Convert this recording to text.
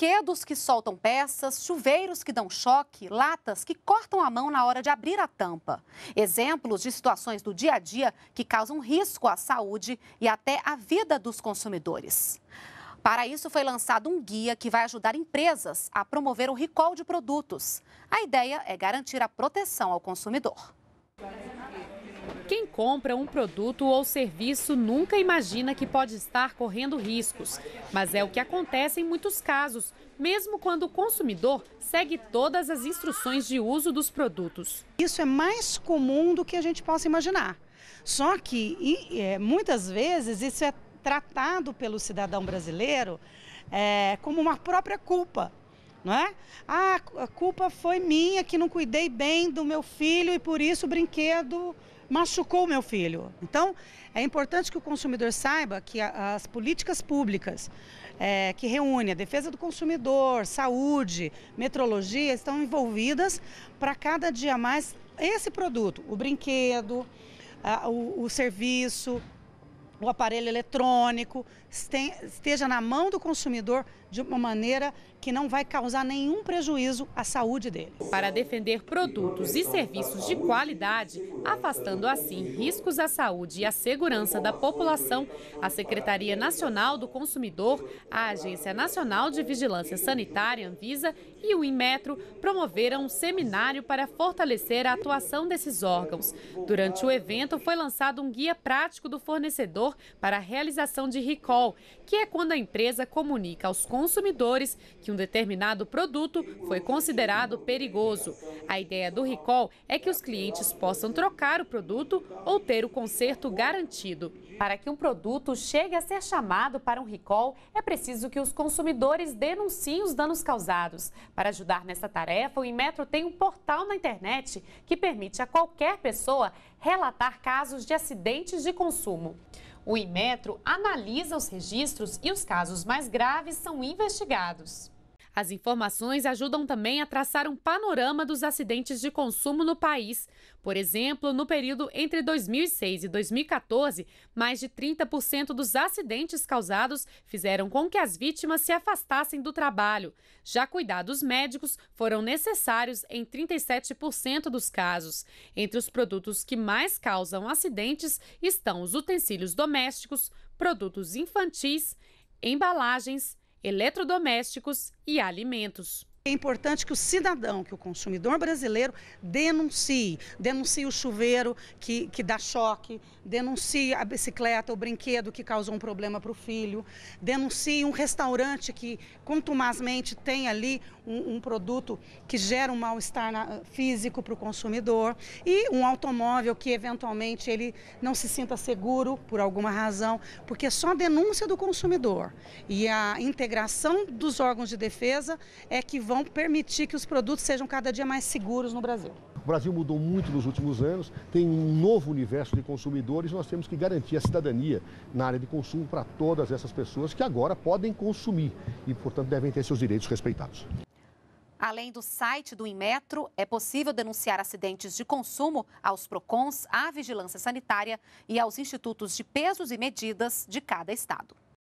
brinquedos que soltam peças, chuveiros que dão choque, latas que cortam a mão na hora de abrir a tampa. Exemplos de situações do dia a dia que causam risco à saúde e até à vida dos consumidores. Para isso, foi lançado um guia que vai ajudar empresas a promover o recall de produtos. A ideia é garantir a proteção ao consumidor. Quem compra um produto ou serviço nunca imagina que pode estar correndo riscos, mas é o que acontece em muitos casos, mesmo quando o consumidor segue todas as instruções de uso dos produtos. Isso é mais comum do que a gente possa imaginar. Só que e, é, muitas vezes isso é tratado pelo cidadão brasileiro é, como uma própria culpa. Não é? Ah, a culpa foi minha que não cuidei bem do meu filho e por isso o brinquedo machucou meu filho. Então, é importante que o consumidor saiba que as políticas públicas é, que reúnem a defesa do consumidor, saúde, metrologia, estão envolvidas para cada dia mais esse produto, o brinquedo, a, o, o serviço, no aparelho eletrônico, esteja na mão do consumidor de uma maneira que não vai causar nenhum prejuízo à saúde dele. Para defender produtos e serviços de qualidade, afastando assim riscos à saúde e à segurança da população, a Secretaria Nacional do Consumidor, a Agência Nacional de Vigilância Sanitária, Anvisa e o Inmetro promoveram um seminário para fortalecer a atuação desses órgãos. Durante o evento foi lançado um guia prático do fornecedor valor para a realização de recall, que é quando a empresa comunica aos consumidores que um determinado produto foi considerado perigoso. A ideia do recall é que os clientes possam trocar o produto ou ter o conserto garantido. Para que um produto chegue a ser chamado para um recall, é preciso que os consumidores denunciem os danos causados. Para ajudar nessa tarefa, o Inmetro tem um portal na internet que permite a qualquer pessoa relatar casos de acidentes de consumo. O Inmetro analisa os registros e os casos mais graves são investigados. As informações ajudam também a traçar um panorama dos acidentes de consumo no país. Por exemplo, no período entre 2006 e 2014, mais de 30% dos acidentes causados fizeram com que as vítimas se afastassem do trabalho. Já cuidados médicos foram necessários em 37% dos casos. Entre os produtos que mais causam acidentes estão os utensílios domésticos, produtos infantis, embalagens eletrodomésticos e alimentos. É importante que o cidadão, que o consumidor brasileiro denuncie, denuncie o chuveiro que, que dá choque, denuncie a bicicleta, o brinquedo que causou um problema para o filho, denuncie um restaurante que contumazmente tem ali um, um produto que gera um mal-estar físico para o consumidor e um automóvel que eventualmente ele não se sinta seguro por alguma razão, porque é só a denúncia do consumidor e a integração dos órgãos de defesa é que vão vão permitir que os produtos sejam cada dia mais seguros no Brasil. O Brasil mudou muito nos últimos anos, tem um novo universo de consumidores, nós temos que garantir a cidadania na área de consumo para todas essas pessoas que agora podem consumir e, portanto, devem ter seus direitos respeitados. Além do site do Inmetro, é possível denunciar acidentes de consumo aos PROCONs, à Vigilância Sanitária e aos institutos de pesos e medidas de cada estado.